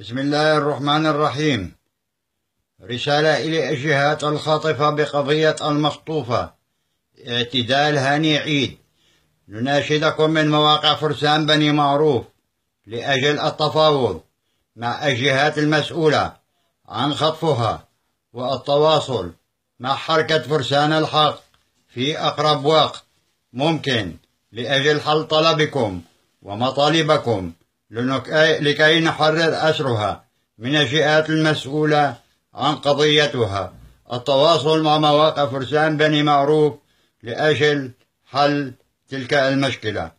بسم الله الرحمن الرحيم رسالة إلى الجهات الخاطفة بقضية المخطوفة اعتدال هاني عيد نناشدكم من مواقع فرسان بني معروف لأجل التفاوض مع الجهات المسؤولة عن خطفها والتواصل مع حركة فرسان الحق في أقرب وقت ممكن لأجل حل طلبكم ومطالبكم لكي نحرر أسرها من الجهات المسؤولة عن قضيتها التواصل مع مواقع فرسان بني معروف لأجل حل تلك المشكله